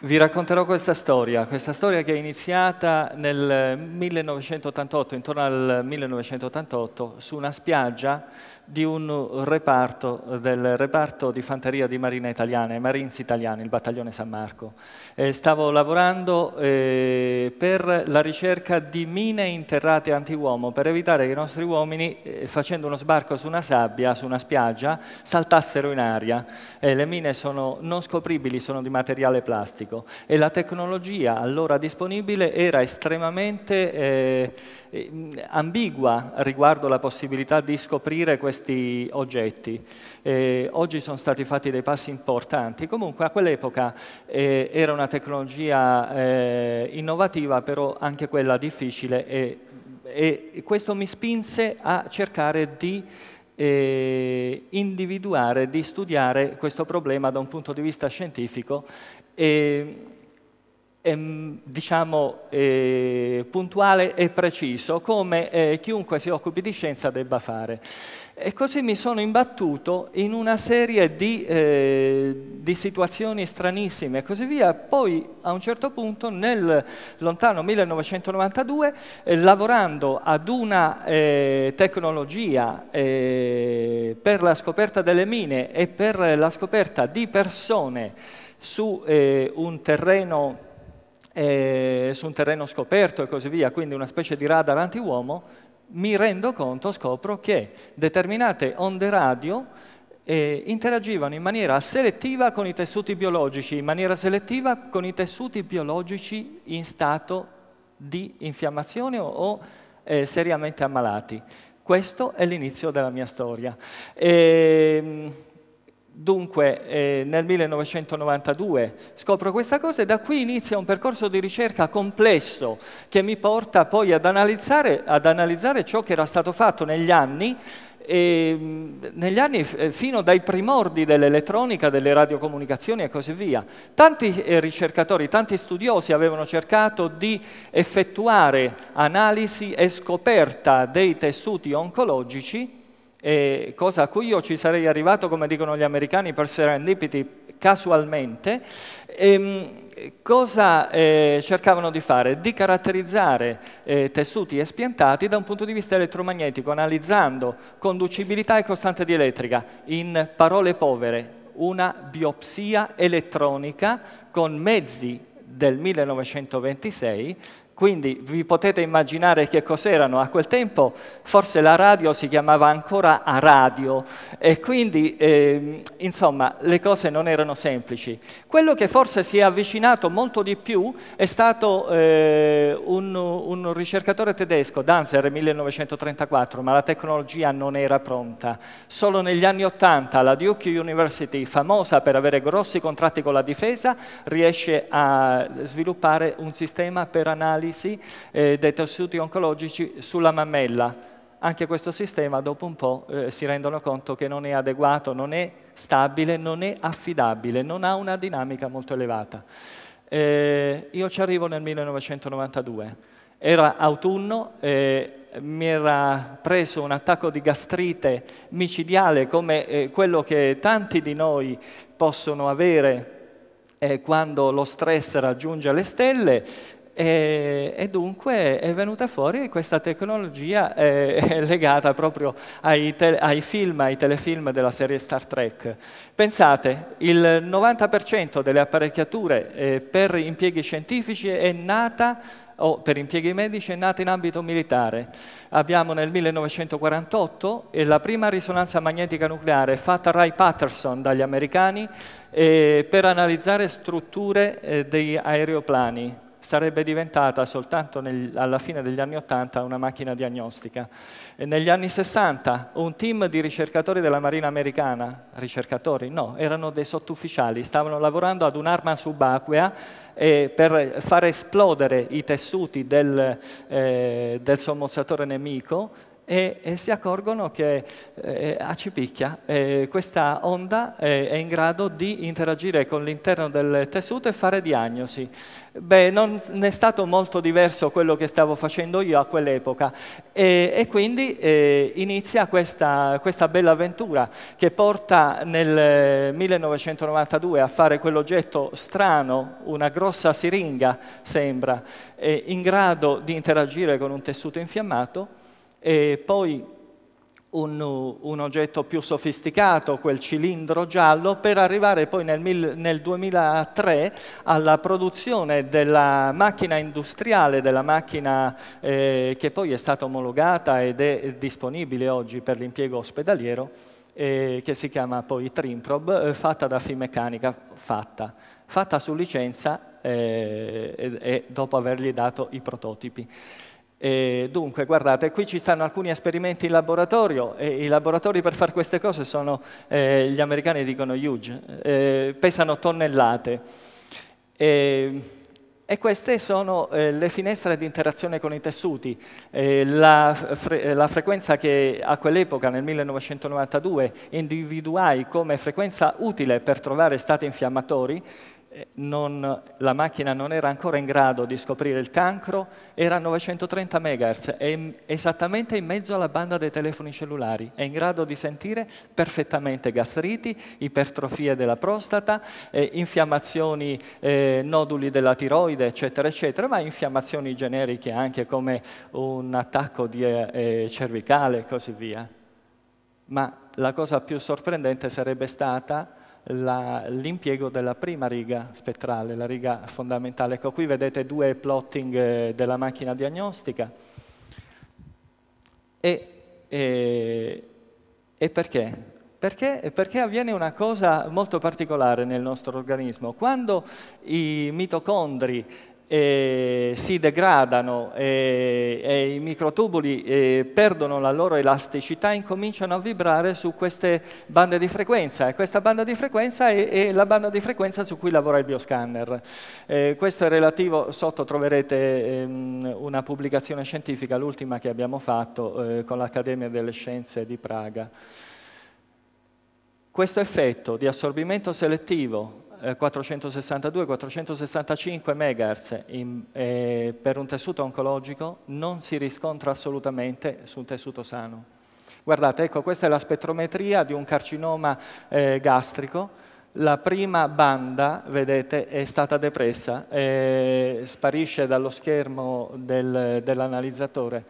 Vi racconterò questa storia, questa storia che è iniziata nel 1988, intorno al 1988, su una spiaggia di un reparto, del reparto di fanteria di Marina Italiana, i Marines Italiani, il battaglione San Marco. Eh, stavo lavorando eh, per la ricerca di mine interrate antiuomo per evitare che i nostri uomini, eh, facendo uno sbarco su una sabbia, su una spiaggia, saltassero in aria. le mine sono non scopribili, sono di materiale plastico e la tecnologia allora disponibile era estremamente eh, eh, ambigua riguardo la possibilità di scoprire questi oggetti. Eh, oggi sono stati fatti dei passi importanti. Comunque a quell'epoca eh, era una tecnologia eh, innovativa, però anche quella difficile e, e, questo mi spinse a cercare di eh, individuare, di studiare questo problema da un punto di vista scientifico e, Ehm, diciamo, eh, puntuale e preciso, come eh, chiunque si occupi di scienza debba fare. E così mi sono imbattuto in una serie di, eh, di situazioni stranissime e così via. Poi, a un certo punto, nel lontano 1992, eh, lavorando ad una eh, tecnologia eh, per la scoperta delle mine e per la scoperta di persone su un terreno eh, su un terreno scoperto e così via, quindi una specie di radar anti-uomo, mi rendo conto, scopro che determinate onde radio eh, interagivano in maniera selettiva con i tessuti biologici, in maniera selettiva con i tessuti biologici in stato di infiammazione o, o eh, seriamente ammalati. Questo è l'inizio della mia storia. E, ehm, Dunque eh, nel 1992 scopro questa cosa e da qui inizia un percorso di ricerca complesso che mi porta poi ad analizzare, ad analizzare ciò che era stato fatto negli anni, eh, negli anni eh, fino dai primordi dell'elettronica, delle radiocomunicazioni e così via. Tanti eh, ricercatori, tanti studiosi avevano cercato di effettuare analisi e scoperta dei tessuti oncologici eh, cosa a cui io ci sarei arrivato, come dicono gli americani, per serendipity casualmente, ehm, cosa eh, cercavano di fare? Di caratterizzare eh, tessuti espiantati da un punto di vista elettromagnetico, analizzando conducibilità e costante di elettrica. In parole povere, una biopsia elettronica con mezzi del 1926 quindi vi potete immaginare che cos'erano a quel tempo, forse la radio si chiamava ancora a radio e quindi eh, insomma le cose non erano semplici. Quello che forse si è avvicinato molto di più è stato eh, un, un, ricercatore tedesco, Danzer 1934, ma la tecnologia non era pronta. Solo negli anni 80 la Duke University, famosa per avere grossi contratti con la difesa, riesce a sviluppare un sistema per analisi analisi eh, dei tessuti oncologici sulla mammella. Anche questo sistema dopo un po' eh, si rendono conto che non è adeguato, non è stabile, non è affidabile, non ha una dinamica molto elevata. Eh, io ci arrivo nel 1992, era autunno, eh, mi era preso un attacco di gastrite micidiale come eh, quello che tanti di noi possono avere eh, quando lo stress raggiunge le stelle, e, e, dunque è venuta fuori questa tecnologia eh, legata proprio ai, te, ai, film, ai telefilm della serie Star Trek. Pensate, il 90% delle apparecchiature eh, per impieghi scientifici è nata o per impieghi medici è nata in ambito militare. Abbiamo nel 1948 la prima risonanza magnetica nucleare fatta a Ray Patterson dagli americani eh, per analizzare strutture eh, dei aeroplani sarebbe diventata soltanto nel, alla fine degli anni 80 una macchina diagnostica. E negli anni 60 un team di ricercatori della Marina americana, ricercatori no, erano dei sottufficiali, stavano lavorando ad un'arma subacquea eh, per far esplodere i tessuti del, eh, del sommozzatore nemico e, e si accorgono che eh, a cipicchia eh, questa onda eh, è in grado di interagire con l'interno del tessuto e fare diagnosi. Beh, non è stato molto diverso quello che stavo facendo io a quell'epoca e, e quindi eh, inizia questa, questa bella avventura che porta nel 1992 eh, a fare quell'oggetto strano, una grossa siringa sembra, eh, in grado di interagire con un tessuto infiammato e poi un, un, oggetto più sofisticato, quel cilindro giallo, per arrivare poi nel, nel, 2003 alla produzione della macchina industriale, della macchina eh, che poi è stata omologata ed è disponibile oggi per l'impiego ospedaliero, eh, che si chiama poi Trimprob, eh, fatta da Finmeccanica, fatta, fatta su licenza e, eh, e dopo avergli dato i prototipi. E dunque, guardate, qui ci stanno alcuni esperimenti in laboratorio e i laboratori per fare queste cose sono, eh, gli americani dicono huge, eh, pesano tonnellate. E, e queste sono eh, le finestre di interazione con i tessuti. Eh, la, fre la frequenza che a quell'epoca, nel 1992, individuai come frequenza utile per trovare stati infiammatori eh, non, la macchina non era ancora in grado di scoprire il cancro, era a 930 MHz, è esattamente in mezzo alla banda dei telefoni cellulari, è in grado di sentire perfettamente gastriti, ipertrofie della prostata, eh, infiammazioni, eh, noduli della tiroide, eccetera, eccetera, ma infiammazioni generiche anche come un attacco di, eh, eh cervicale e così via. Ma la cosa più sorprendente sarebbe stata l'impiego della prima riga spettrale, la riga fondamentale. Ecco, qui vedete due plotting eh, della macchina diagnostica. E, e, e perché? Perché, perché, avviene una cosa molto particolare nel nostro organismo. Quando i mitocondri eh, si degradano eh, e i microtubuli eh, perdono la loro elasticità, e incominciano a vibrare su queste bande di frequenza e questa banda di frequenza è, è la banda di frequenza su cui lavora il bioscanner. questo è relativo, sotto troverete ehm, una pubblicazione scientifica, l'ultima che abbiamo fatto eh, con l'Accademia delle Scienze di Praga. Questo effetto di assorbimento selettivo 462-465 eh, MHz in, eh, per un tessuto oncologico non si riscontra assolutamente su un tessuto sano. Guardate, ecco, questa è la spettrometria di un carcinoma eh, gastrico. La prima banda, vedete, è stata depressa, eh, sparisce dallo schermo del, dell'analizzatore.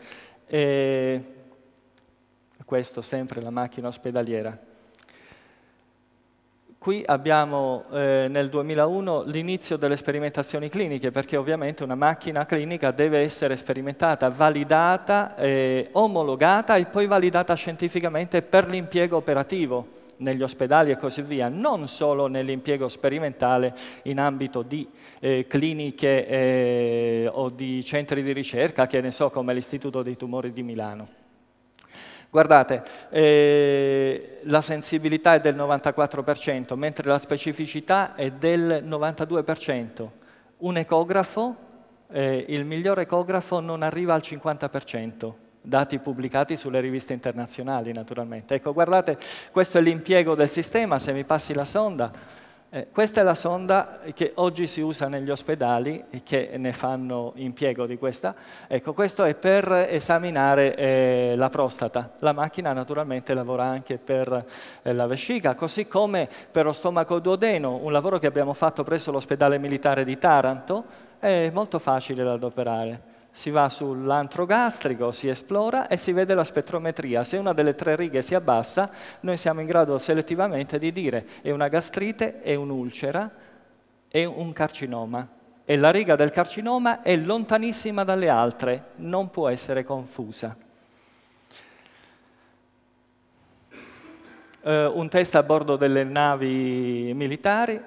questo sempre la macchina ospedaliera. Qui abbiamo eh, nel 2001 l'inizio delle sperimentazioni cliniche, perché ovviamente una macchina clinica deve essere sperimentata, validata, eh, omologata e poi validata scientificamente per l'impiego operativo negli ospedali e così via, non solo nell'impiego sperimentale in ambito di eh, cliniche eh, o di centri di ricerca, che ne so, come l'Istituto dei Tumori di Milano. Guardate, eh, la sensibilità è del 94%, mentre la specificità è del 92%. Un ecografo, eh, il miglior ecografo non arriva al 50% dati pubblicati sulle riviste internazionali naturalmente. Ecco, guardate, questo è l'impiego del sistema, se mi passi la sonda, eh, questa è la sonda che oggi si usa negli ospedali e che ne fanno impiego di questa. Ecco, questo è per esaminare eh, la prostata. La macchina naturalmente lavora anche per eh, la vescica, così come per lo stomaco duodeno, un lavoro che abbiamo fatto presso l'ospedale militare di Taranto, è molto facile da adoperare si va sull'antro gastrico, si esplora e si vede la spettrometria. Se una delle tre righe si abbassa, noi siamo in grado selettivamente di dire è una gastrite, è un'ulcera, è un carcinoma. E la riga del carcinoma è lontanissima dalle altre, non può essere confusa. Uh, un test a bordo delle navi militari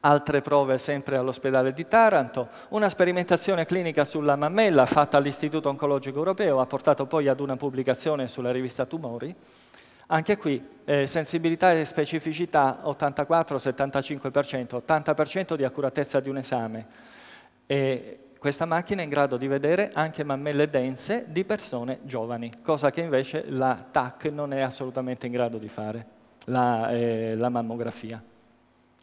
altre prove sempre all'ospedale di Taranto, una sperimentazione clinica sulla mammella fatta all'Istituto Oncologico Europeo ha portato poi ad una pubblicazione sulla rivista Tumori, anche qui eh, sensibilità e specificità 84-75%, 80% di accuratezza di un esame. E questa macchina è in grado di vedere anche mammelle dense di persone giovani, cosa che invece la TAC non è assolutamente in grado di fare, la, eh, la mammografia.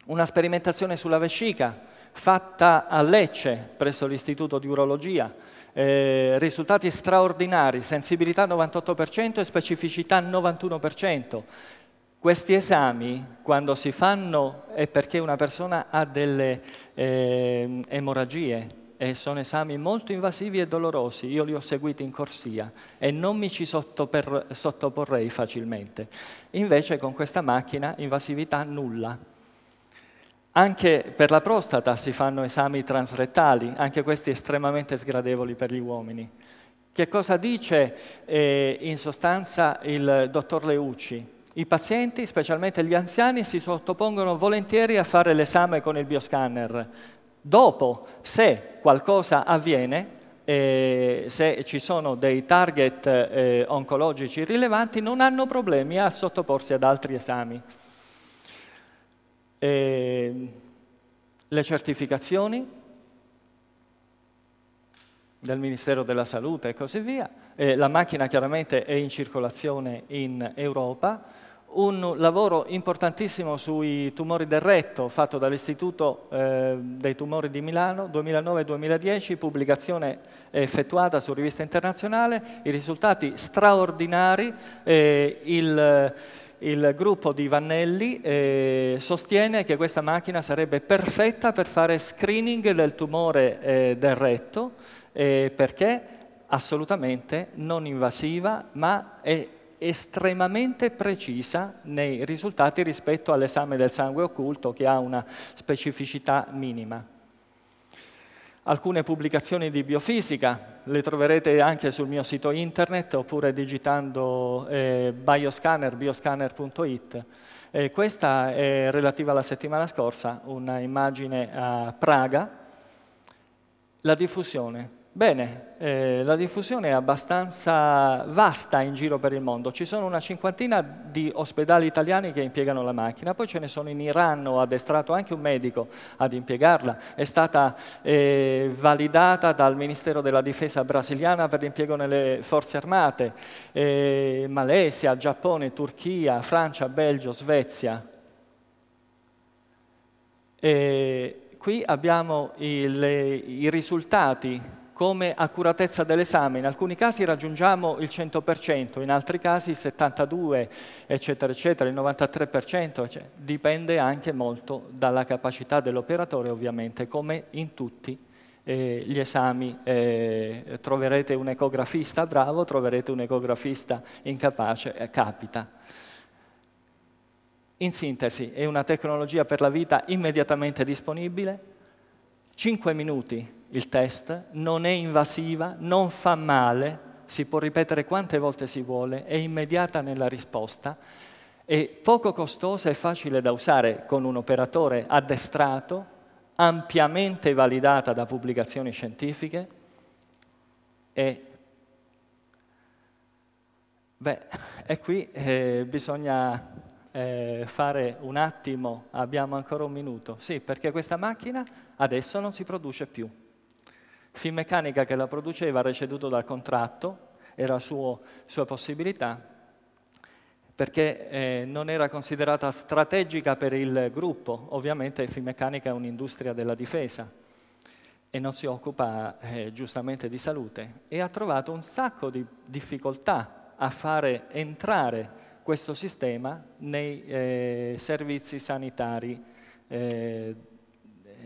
Una sperimentazione sulla vescica fatta a Lecce presso l'Istituto di Urologia, eh, risultati straordinari, sensibilità 98% e specificità 91%. Questi esami, quando si fanno, è perché una persona ha delle eh, emorragie e sono esami molto invasivi e dolorosi. Io li ho seguiti in corsia e non mi ci sottoporrei facilmente. Invece con questa macchina invasività nulla. Anche per la prostata si fanno esami transrettali, anche questi estremamente sgradevoli per gli uomini. Che cosa dice eh, in sostanza il dottor Leucci? I pazienti, specialmente gli anziani, si sottopongono volentieri a fare l'esame con il bioscanner. Dopo, se qualcosa avviene, eh, se ci sono dei target eh, oncologici rilevanti, non hanno problemi a sottoporsi ad altri esami eh, le certificazioni del Ministero della Salute e così via. Eh, la macchina chiaramente è in circolazione in Europa. Un lavoro importantissimo sui tumori del retto fatto dall'Istituto eh, dei Tumori di Milano 2009-2010, pubblicazione effettuata su rivista internazionale, i risultati straordinari, eh, il il gruppo di Vannelli eh, sostiene che questa macchina sarebbe perfetta per fare screening del tumore eh, del retto eh, perché assolutamente non invasiva ma è estremamente precisa nei risultati rispetto all'esame del sangue occulto che ha una specificità minima alcune pubblicazioni di biofisica, le troverete anche sul mio sito internet oppure digitando eh, bioscanner, bioscanner.it. Eh, questa è relativa alla settimana scorsa, un'immagine a Praga, la diffusione Bene, eh, la diffusione è abbastanza vasta in giro per il mondo. Ci sono una cinquantina di ospedali italiani che impiegano la macchina, poi ce ne sono in Iran, ho addestrato anche un medico ad impiegarla. È stata eh, validata dal Ministero della Difesa brasiliana per l'impiego nelle forze armate, eh, Malesia, Giappone, Turchia, Francia, Belgio, Svezia. E eh, qui abbiamo il, i risultati come accuratezza dell'esame. In alcuni casi raggiungiamo il 100%, in altri casi il 72%, eccetera, eccetera, il 93%, cioè, dipende anche molto dalla capacità dell'operatore, ovviamente, come in tutti eh, gli esami. Eh, troverete un ecografista bravo, troverete un ecografista incapace, eh, capita. In sintesi, è una tecnologia per la vita immediatamente disponibile, 5 minuti il test, non è invasiva, non fa male, si può ripetere quante volte si vuole, è immediata nella risposta, è poco costosa e facile da usare con un operatore addestrato, ampiamente validata da pubblicazioni scientifiche e, beh, e qui eh, bisogna eh, fare un attimo, abbiamo ancora un minuto, sì, perché questa macchina adesso non si produce più. Finmeccanica che la produceva ha receduto dal contratto, era suo, sua possibilità, perché eh, non era considerata strategica per il gruppo. Ovviamente Finmeccanica è un'industria della difesa e non si occupa eh, giustamente di salute e ha trovato un sacco di difficoltà a fare entrare questo sistema nei eh, servizi sanitari eh,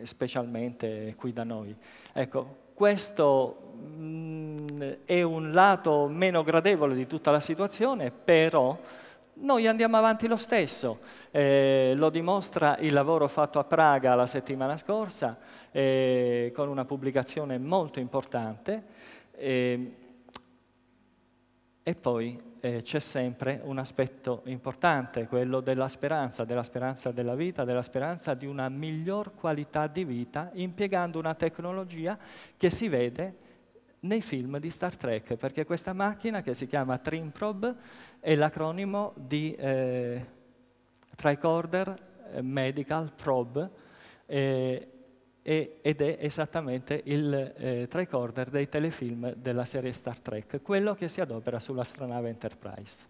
specialmente qui da noi. Ecco, questo mh, mm, è un lato meno gradevole di tutta la situazione, però noi andiamo avanti lo stesso. Eh, lo dimostra il lavoro fatto a Praga la settimana scorsa, eh, con una pubblicazione molto importante. Eh, e poi eh, c'è sempre un aspetto importante, quello della speranza, della speranza della vita, della speranza di una miglior qualità di vita impiegando una tecnologia che si vede nei film di Star Trek, perché questa macchina che si chiama Trimprob è l'acronimo di eh, Tricorder Medical Probe. Eh, ed è esattamente il eh, tricorder dei telefilm della serie Star Trek, quello che si adopera sull'astronave Enterprise.